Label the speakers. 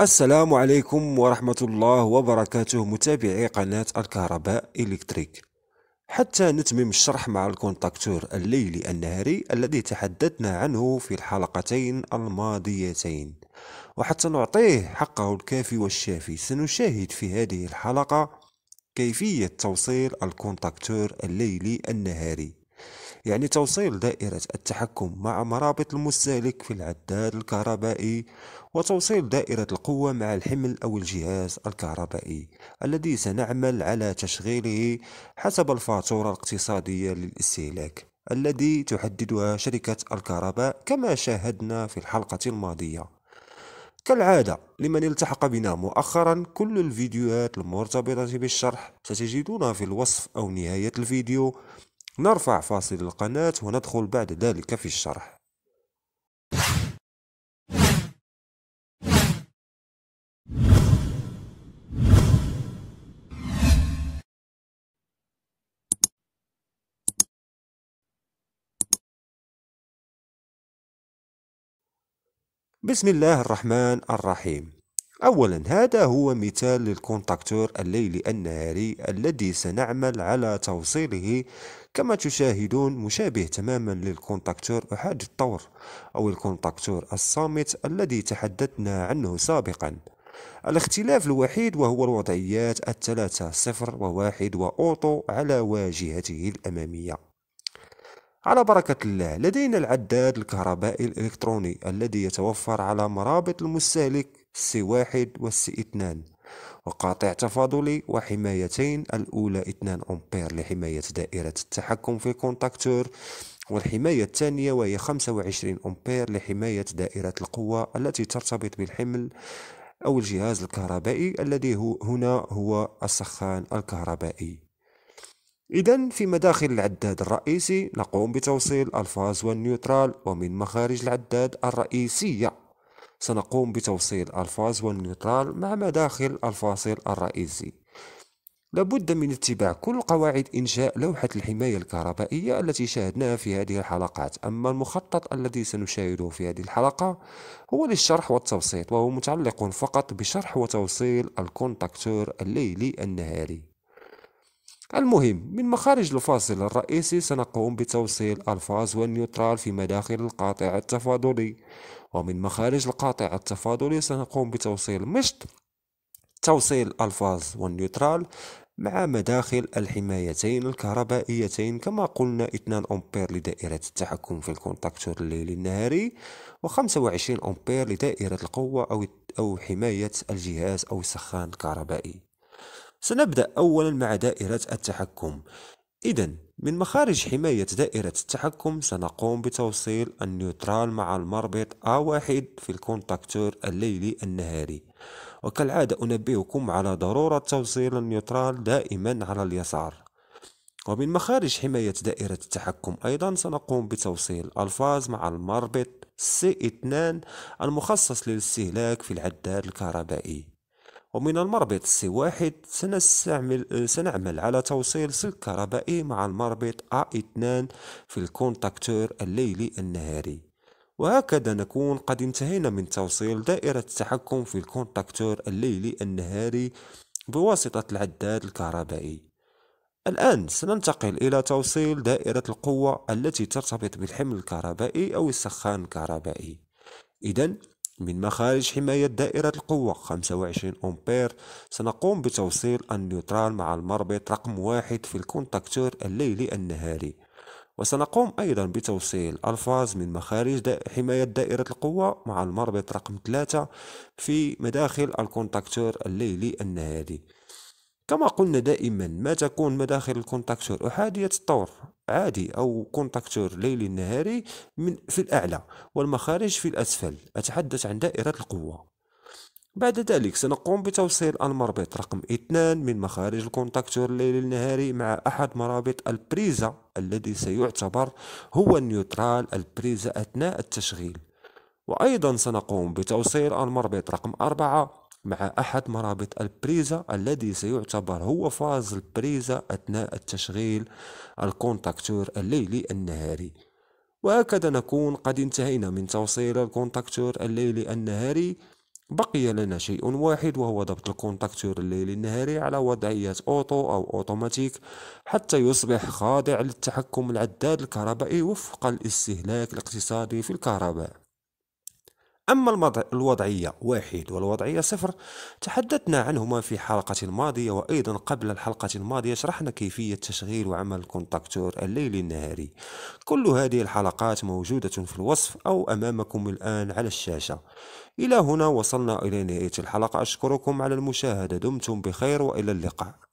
Speaker 1: السلام عليكم ورحمة الله وبركاته متابعي قناة الكهرباء إلكتريك حتى نتمم الشرح مع الكونتاكتور الليلي النهاري الذي تحدثنا عنه في الحلقتين الماضيتين وحتى نعطيه حقه الكافي والشافي سنشاهد في هذه الحلقة كيفية توصيل الكونتاكتور الليلي النهاري يعني توصيل دائرة التحكم مع مرابط المستهلك في العداد الكهربائي وتوصيل دائرة القوة مع الحمل أو الجهاز الكهربائي الذي سنعمل على تشغيله حسب الفاتورة الاقتصادية للاستهلاك الذي تحددها شركة الكهرباء كما شاهدنا في الحلقة الماضية كالعادة لمن التحق بنا مؤخرا كل الفيديوهات المرتبطة بالشرح ستجدونها في الوصف أو نهاية الفيديو نرفع فاصل القناة وندخل بعد ذلك في الشرح بسم الله الرحمن الرحيم أولا هذا هو مثال للكونتاكتور الليلي النهاري الذي سنعمل على توصيله كما تشاهدون مشابه تماما للكونتاكتور أحاد الطور أو الكونتاكتور الصامت الذي تحدثنا عنه سابقا الاختلاف الوحيد وهو الوضعيات الثلاثة صفر وواحد وأوتو على واجهته الأمامية على بركة الله لدينا العداد الكهربائي الإلكتروني الذي يتوفر على مرابط المستهلك السي واحد والسي اثنان وقاطع تفاضلي وحمايتين الأولى 2 أمبير لحماية دائرة التحكم في الكونتاكتور والحماية الثانية وهي 25 أمبير لحماية دائرة القوة التي ترتبط بالحمل أو الجهاز الكهربائي الذي هو هنا هو السخان الكهربائي إذا في مداخل العداد الرئيسي نقوم بتوصيل الفاز والنيوترال ومن مخارج العداد الرئيسية سنقوم بتوصيل الفاز والنيترال مع مداخل الفاصل الرئيسي لابد من اتباع كل قواعد إنشاء لوحة الحماية الكهربائية التي شاهدناها في هذه الحلقات أما المخطط الذي سنشاهده في هذه الحلقة هو للشرح والتبسيط وهو متعلق فقط بشرح وتوصيل الكونتاكتور الليلي النهاري المهم من مخارج الفاصل الرئيسي سنقوم بتوصيل الفاز والنيوترال في مداخل القاطع التفاضلي ومن مخارج القاطع التفاضلي سنقوم بتوصيل مشط توصيل الفاز والنيوترال مع مداخل الحمايتين الكهربائيتين كما قلنا 2 أمبير لدائرة التحكم في الكونتاكتور الليلي النهاري و25 أمبير لدائرة القوة أو أو حماية الجهاز أو السخان الكهربائي سنبدأ أولا مع دائرة التحكم إذا من مخارج حماية دائرة التحكم سنقوم بتوصيل النيوترال مع المربط A1 في الكونتاكتور الليلي النهاري وكالعادة أنبهكم على ضرورة توصيل النيوترال دائما على اليسار ومن مخارج حماية دائرة التحكم أيضا سنقوم بتوصيل الفاز مع المربط C2 المخصص للاستهلاك في العداد الكهربائي ومن المربط سي واحد سنستعمل سنعمل على توصيل سلك كهربائي مع المربط ا 2 في الكونتاكتور الليلي النهاري وهكذا نكون قد انتهينا من توصيل دائرة التحكم في الكونتاكتور الليلي النهاري بواسطة العداد الكهربائي الآن سننتقل إلى توصيل دائرة القوة التي ترتبط بالحمل الكهربائي أو السخان الكهربائي إذا من مخارج حماية دائرة القوة 25 أمبير سنقوم بتوصيل النيوترال مع المربط رقم واحد في الكونتاكتور الليلي النهاري وسنقوم أيضا بتوصيل الفاز من مخارج حماية دائرة القوة مع المربط رقم ثلاثة في مداخل الكونتاكتور الليلي النهاري كما قلنا دائما ما تكون مداخل الكونتاكتور أحادية الطور عادي أو كونتاكتور ليلي نهاري من في الأعلى والمخارج في الأسفل أتحدث عن دائرة القوة بعد ذلك سنقوم بتوصيل المربط رقم 2 من مخارج الكونتاكتور الليلي النهاري مع أحد مرابط البريزة الذي سيعتبر هو النيوترال البريزة أثناء التشغيل وأيضا سنقوم بتوصيل المربط رقم 4 مع أحد مرابط البريزة الذي سيعتبر هو فاز البريزة أثناء التشغيل الكونتاكتور الليلي النهاري وهكذا نكون قد انتهينا من توصيل الكونتاكتور الليلي النهاري بقي لنا شيء واحد وهو ضبط الكونتاكتور الليلي النهاري على وضعية أوتو أو أوتوماتيك حتى يصبح خاضع للتحكم العداد الكهربائي وفق الاستهلاك الاقتصادي في الكهرباء أما الوضعية واحد والوضعية صفر تحدثنا عنهما في حلقة ماضية وأيضا قبل الحلقة الماضية شرحنا كيفية تشغيل وعمل الكونتاكتور الليلي النهاري كل هذه الحلقات موجودة في الوصف أو أمامكم الآن على الشاشة إلى هنا وصلنا إلى نهاية الحلقة أشكركم على المشاهدة دمتم بخير وإلى اللقاء